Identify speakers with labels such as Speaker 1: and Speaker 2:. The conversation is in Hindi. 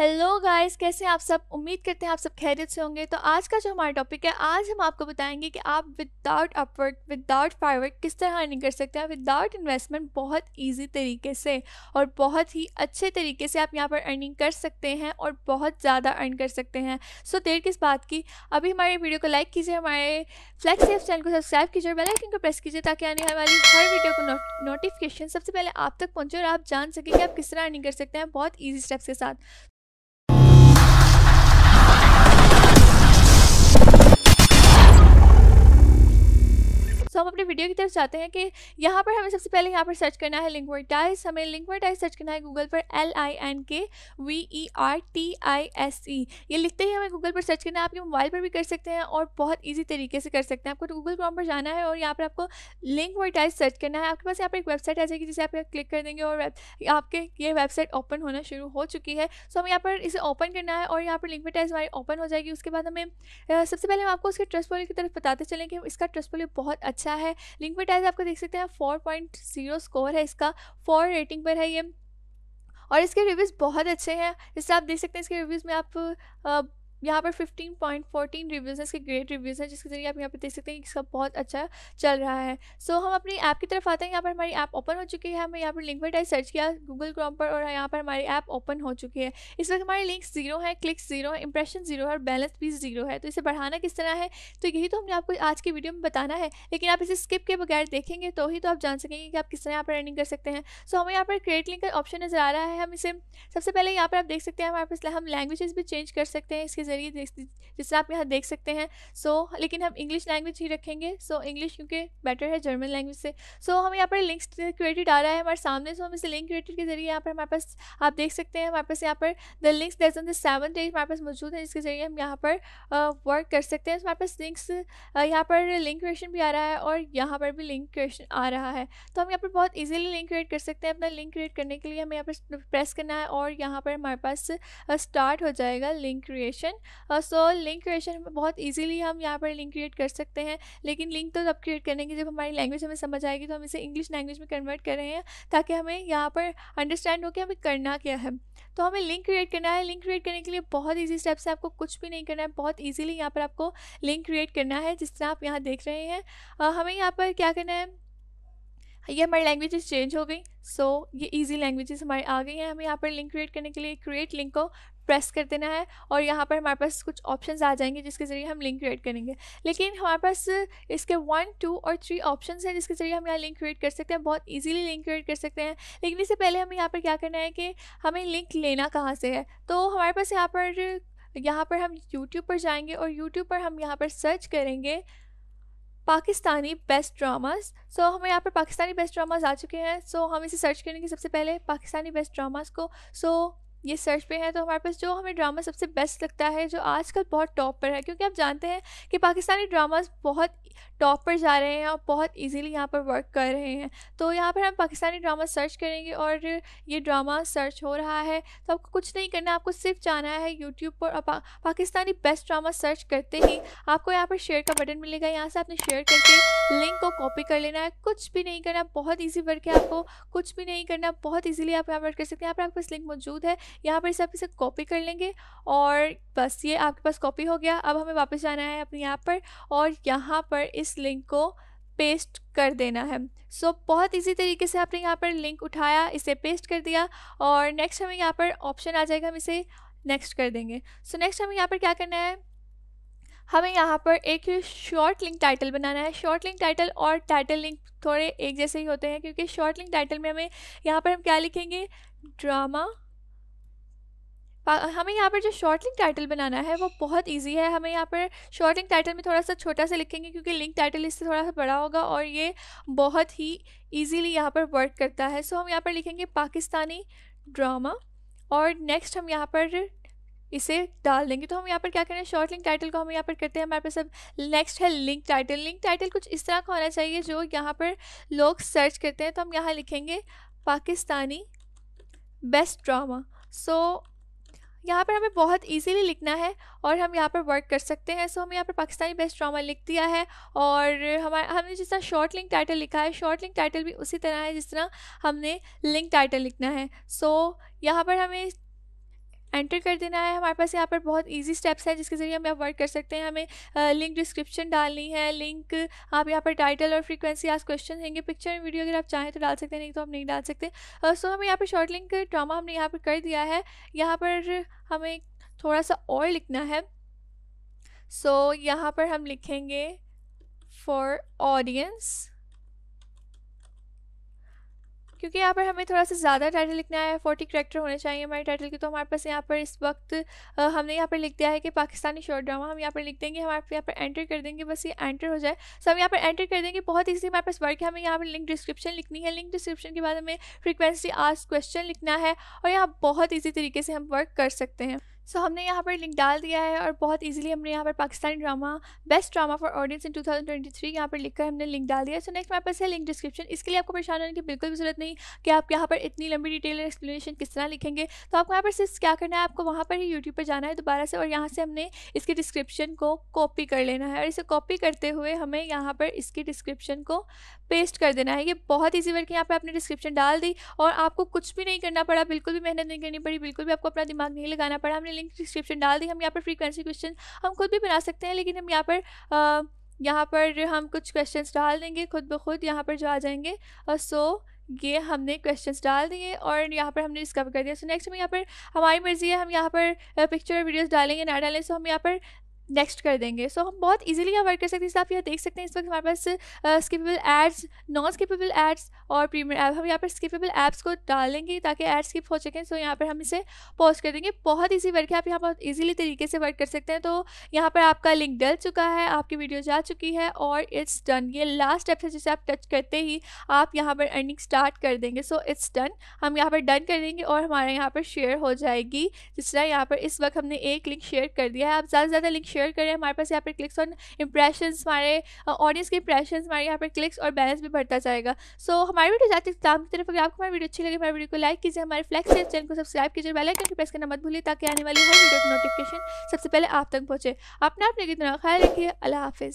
Speaker 1: हेलो गाइस कैसे हैं आप सब उम्मीद करते हैं आप सब खैरियत से होंगे तो आज का जो हमारा टॉपिक है आज हम आपको बताएंगे कि आप विदाउट अपवर्क विदाउट फायरवर्क किस तरह अर्निंग कर सकते हैं विदाउट इन्वेस्टमेंट बहुत इजी तरीके से और बहुत ही अच्छे तरीके से आप यहाँ पर अर्निंग कर सकते हैं और बहुत ज़्यादा अर्न कर सकते हैं सो so, देर किस बात की अभी हमारे वीडियो को लाइक कीजिए हमारे फ्लैक्स चैनल को सब्सक्राइब कीजिए और बेलाइकिन को प्रेस कीजिए ताकि आने वाली हर वीडियो को नोटिफिकेशन सबसे पहले आप तक पहुँचे और आप जान सकें कि आप किस तरह अर्निंग कर सकते हैं बहुत ईजी स्टेप्स के साथ सो तो so, हम अपने वीडियो की तरफ जाते हैं कि यहाँ पर हमें सबसे पहले यहाँ पर सर्च करना है लिंक्वर्टाइज हमें लिंक्वर्टाइज सर्च करना है गूगल पर L I N K V E R T I S E ये लिखते ही हमें गूगल पर सर्च करना है आपके मोबाइल पर भी कर सकते हैं और बहुत ईजी तरीके से कर सकते हैं आपको गूगल तो क्रॉम पर जाना है और यहाँ पर आपको लिंक्वर्टाइज सर्च करना है आपके पास यहाँ पर एक वेबसाइट आ जाएगी जिसे आप क्लिक कर देंगे और आपके ये वेबसाइट ओपन होना शुरू हो चुकी है सो हमें यहाँ पर इसे ओपन करना है और यहाँ पर लिंक्वर्टाइज हमारी ओपन हो जाएगी उसके बाद हमें सबसे पहले हम आपको उसके ट्रस्ट पोलियो की तरफ बताते चलें कि इसका ट्रस्ट पोलियो बहुत अच्छा अच्छा है लिंक में टाइज आपको देख सकते हैं फोर पॉइंट जीरो स्कोर है इसका फोर रेटिंग पर है ये और इसके रिव्यूज़ बहुत अच्छे हैं जैसे आप देख सकते हैं इसके रिव्यूज़ में आप यहाँ पर 15.14 रिव्यूज़ हैं इसके ग्रेट रिव्यूज़ हैं जिसके ज़रिए आप यहाँ पर देख सकते हैं कि सब बहुत अच्छा चल रहा है सो so, हम अपनी ऐप की तरफ आते हैं यहाँ पर हमारी ऐप ओपन हो चुकी है हमें यहाँ पर लिंक पर सर्च किया गूगल क्रोम पर और यहाँ पर हमारी ऐप ओपन हो चुकी है इस वक्त हमारे लिंक जीरो है क्लिक जीरो है इंप्रेशन जीरो है और बैलेंस भी जीरो है तो इसे बढ़ाना किस तरह है तो यही तो हमने आपको आज की वीडियो में बताना है लेकिन आप इसे स्किप के बगैर देखेंगे तो ही तो आप जान सकेंगे कि आप किस तरह यहाँ पर रनिंग कर सकते हैं सो हमें यहाँ पर क्रिएट लिंक का ऑप्शन नज़र आ रहा है हम इसे सबसे पहले यहाँ पर आप देख सकते हैं हमारे पास हम लैंग्वेजेस भी चेंज कर सकते हैं इसके ज़रिए जिससे आप यहाँ देख सकते हैं सो so, लेकिन हम इंग्लिश लैंग्वेज ही रखेंगे सो so, इंग्लिश क्योंकि बेटर है जर्मन लैंग्वेज से सो so, हम यहाँ पर लिंक्स क्रिएटेड आ रहा है हमारे सामने सो so, हम इसे लिंक क्रिएटेड के जरिए यहाँ पर हमारे पास आप देख सकते हैं हमारे पास यहाँ पर the links days on the seven days हमारे पास मौजूद है जिसके जरिए हम यहाँ पर वर्क कर सकते हैं हमारे पास लिंक्स यहाँ पर लिंक क्रिएशन भी आ रहा है और यहाँ पर भी लिंक क्रिएशन आ रहा है तो हम यहाँ पर बहुत ईजिली लिंक क्रिएट कर सकते हैं अपना लिंक क्रिएट करने के लिए हमें यहाँ पर प्रेस करना है और यहाँ पर हमारे पास स्टार्ट हो जाएगा link creation so link creation में बहुत ईजिली हम यहाँ पर लिंक क्रिएट कर सकते हैं लेकिन लिंक तो तब क्रिएट करेंगे जब हमारी लैंग्वेज हमें समझ आएगी तो हम इसे इंग्लिश लैंग्वेज में कन्वर्ट कर रहे हैं ताकि हमें यहाँ पर अंडरस्टैंड हो कि हमें करना क्या है तो हमें लिंक क्रिएट करना है लिंक क्रिएट करने के लिए बहुत ईजी स्टेप्स है आपको कुछ भी नहीं करना है बहुत ईजिली यहाँ पर आपको लिंक क्रिएट करना है जिस तरह आप यहाँ देख रहे हैं हमें यहाँ पर क्या करना है ये हमारी लैंग्वेजेस चेंज हो गई सो so, ये इजी लैंग्वेजेस हमारी आ गई हैं हमें यहाँ पर लिंक क्रिएट करने के लिए क्रिएट लिंक को प्रेस कर देना है और यहाँ पर हमारे पास कुछ ऑप्शन आ जाएंगे जिसके ज़रिए हम लिंक क्रिएट करेंगे लेकिन हमारे पास इसके वन टू और थ्री ऑप्शन हैं जिसके ज़रिए हम यहाँ लिंक क्रिएट कर सकते हैं बहुत ईजीली लिंक क्रिएट कर सकते हैं लेकिन इससे पहले हमें यहाँ पर क्या करना है कि हमें लिंक लेना कहाँ से है तो हमारे पास यहाँ पर यहाँ पर हम यूट्यूब पर जाएंगे और यूट्यूब पर हम यहाँ पर सर्च करेंगे पाकिस्तानी बेस्ट ड्रामास सो हमें यहाँ पर पाकिस्तानी बेस्ट ड्रामास आ चुके हैं सो so, हम इसे सर्च करेंगे सबसे पहले पाकिस्तानी बेस्ट ड्रामास को सो so, ये सर्च पे हैं तो हमारे पास जो हमें ड्रामा सबसे बेस्ट लगता है जो आजकल बहुत टॉप पर है क्योंकि आप जानते हैं कि पाकिस्तानी ड्रामास बहुत टॉप पर जा रहे हैं और बहुत इजीली यहाँ पर वर्क कर रहे हैं तो यहाँ पर हम पाकिस्तानी ड्रामा सर्च करेंगे और ये ड्रामा सर्च हो रहा है तो आपको कुछ नहीं करना आपको सिर्फ जाना है यूट्यूब पर और पा, पाकिस्तानी बेस्ट ड्रामा सर्च करते ही आपको यहाँ पर शेयर का बटन मिलेगा यहाँ से आपने शेयर करके लिंक को कॉपी कर लेना है कुछ भी नहीं करना बहुत ईजी वर्क है आपको कुछ भी नहीं करना बहुत ईजिली आप यहाँ वर्क कर सकते हैं यहाँ पर आपके पास लिंक मौजूद है यहाँ पर इसे आप इसे कॉपी कर लेंगे और बस ये आपके पास कॉपी हो गया अब हमें वापस जाना है अपनी ऐप पर और यहाँ पर इस लिंक को पेस्ट कर देना है सो so, बहुत इजी तरीके से आपने यहाँ पर लिंक उठाया इसे पेस्ट कर दिया और नेक्स्ट हमें यहाँ पर ऑप्शन आ जाएगा हम इसे नेक्स्ट कर देंगे सो so, नेक्स्ट हमें यहाँ पर क्या करना है हमें यहाँ पर एक शॉर्ट लिंक टाइटल बनाना है शॉर्ट लिंक टाइटल और टाइटल लिंक थोड़े एक जैसे ही होते हैं क्योंकि शॉर्ट लिंक टाइटल में हमें यहाँ पर हम क्या लिखेंगे ड्रामा हमें यहाँ पर जो शॉर्ट लिंक टाइटल बनाना है वो बहुत ईजी है हमें यहाँ पर शॉर्ट लिंक टाइटल में थोड़ा सा छोटा सा लिखेंगे क्योंकि लिंक टाइटल इससे थोड़ा सा बड़ा होगा और ये बहुत ही ईजीली यहाँ पर वर्क करता है सो हम यहाँ पर लिखेंगे पाकिस्तानी ड्रामा और नेक्स्ट हम यहाँ पर इसे डाल देंगे तो हम यहाँ पर क्या करें शॉर्ट लिंक टाइटल को हम यहाँ पर करते हैं हमारे पास अब नेक्स्ट है लिंक टाइटल लिंक टाइटल कुछ इस तरह का होना चाहिए जो यहाँ पर लोग सर्च करते हैं तो हम यहाँ लिखेंगे पाकिस्तानी बेस्ट ड्रामा सो यहाँ पर हमें बहुत इजीली लिखना है और हम यहाँ पर वर्क कर सकते हैं सो हमें यहाँ पर पाकिस्तानी बेस्ट ड्रामा लिख दिया है और हमारा हमने जिस तरह शॉर्ट लिंक टाइटल लिखा है शॉर्ट लिंक टाइटल भी उसी तरह है जिस तरह हमने लिंक टाइटल लिखना है सो यहाँ पर हमें एंटर कर देना है हमारे पास यहाँ पर बहुत ईजी स्टेप्स हैं जिसके ज़रिए हम यहाँ वर्क कर सकते हैं हमें लिंक डिस्क्रिप्शन डालनी है लिंक आप यहाँ पर टाइटल और फ्रीक्वेंसी आज क्वेश्चन देंगे पिक्चर एंड वीडियो अगर आप चाहें तो डाल सकते हैं नहीं तो हम नहीं डाल सकते सो हमें यहाँ पर शॉर्ट लिंक ड्रामा हमने यहाँ पर कर दिया है यहाँ पर हमें थोड़ा सा और लिखना है सो so, यहाँ पर हम लिखेंगे फॉर ऑडियंस क्योंकि यहाँ पर हमें थोड़ा सा ज़्यादा टाइटल लिखना है फोर्टी करेक्टर होने चाहिए हमारे टाइटल के तो हमारे पास यहाँ पर इस वक्त हमने यहाँ पर लिख दिया है कि पाकिस्तानी शॉर्ट ड्रामा हम यहाँ पर लिख देंगे हमारे यहाँ पर एंटर कर देंगे बस ये एंटर हो जाए सो हम यहाँ पर एंटर कर देंगे बहुत ईजी हमारे पास वर्क है हमें यहाँ पर लिंक डिस्क्रिप्शन लिखनी है लिंक डिस्क्रिप्शन के बाद हमें फ्रिक्वेंसी आज क्वेश्चन लिखना है और यहाँ बहुत ईजी तरीके से हम वर्क कर सकते हैं सो so, हमने यहाँ पर लिंक डाल दिया है और बहुत इजीली हमने यहाँ पर Pakistani drama best drama for audience in 2023 यहाँ पर लिखकर हमने लिंक डाल दिया है सो नेक्स्ट मेरे पास है लिंक डिस्क्रिप्शन इसके लिए आपको परेशान होने की बिल्कुल भी जरूरत नहीं कि आप यहाँ पर इतनी लंबी डिटेल एक्सप्लेनेशन किस तरह लिखेंगे तो आपको यहाँ पर सिर्फ क्या करना है आपको वहाँ पर ही यूट्यूब पर जाना है दोबारा से और यहाँ से हमने इसके डिस्क्रिप्शन को कॉपी कर लेना है और इसे कॉपी करते हुए हमें यहाँ पर इसकी डिस्क्रिप्शन को पेस्ट कर देना है ये बहुत ईजी वर्क यहाँ पर आपने डिस्क्रिप्शन डाल दी और आपको कुछ भी नहीं करना पड़ा बिल्कुल भी मेहनत नहीं करनी पड़ी बिल्कुल भी आपको अपना दिमाग नहीं लगाना पड़ा हमने हमने लिंक डिस्क्रिप्शन डाल दी हम यहाँ पर फ्रीक्वेंसी क्वेश्चन हम खुद भी बना सकते हैं लेकिन हम यहाँ पर यहाँ पर हम कुछ क्वेश्चन डाल देंगे खुद ब खुद यहाँ पर जो आ जाएंगे और सो ये हमने क्वेश्चंस डाल दिए और यहाँ पर हमने डिस्कवर कर दिया सो नेक्स्ट हम यहाँ पर हमारी मर्ज़ी है हम यहाँ पर पिक्चर और वीडियोस डालेंगे ना डालें सो हम यहाँ पर नेक्स्ट कर देंगे सो so, हम बहुत इजीली यहाँ वर्क कर सकते हैं आप यहाँ देख सकते हैं इस वक्त हमारे पास skippable ads non skippable ads और प्रीमियम ऐप हम यहाँ पर स्किपेबल ऐप्स को डालेंगे ताकि एड स्किप हो सकें सो so, यहाँ पर हम इसे पोस्ट कर देंगे बहुत ईजी वर्क है आप यहाँ बहुत ईजिली तरीके से वर्क कर सकते हैं तो यहाँ पर आपका लिंक डल चुका है आपकी वीडियो जा चुकी है और इट्स डन ये लास्ट स्टेप है जिसे आप टच करते ही आप यहाँ पर अर्निंग स्टार्ट कर देंगे सो इट्स डन हम यहाँ पर डन कर देंगे और हमारे यहाँ पर शेयर हो जाएगी जिस तरह यहाँ पर इस वक्त हमने एक लिंक शेयर कर दिया है आप ज़्यादा से ज़्यादा लिंक शेयर शेयर करें हमारे पास यहाँ पर क्लिक्स और इंप्रेशन हमारे ऑडियंस के इंप्रेशन हमारे यहाँ पर क्लिक्स और बैलेंस भी बढ़ता जाएगा सो so, हमारी वीडियो जाते इस्लाम की तरफ अगर आपको हमारी वीडियो अच्छी लगे हमारे वीडियो को लाइक कीजिए हमारे फ्लैक्स चैनल को सब्सक्राइब कीजिए बेलाइकन की प्रेस करना मत भूलिए ताकि आने वाली हर वीडियो की नोटिफिकेशन सबसे पहले आप तक पहुँचे अपने अपने कितना ख्याल रखिए अल्लाह हाफिज़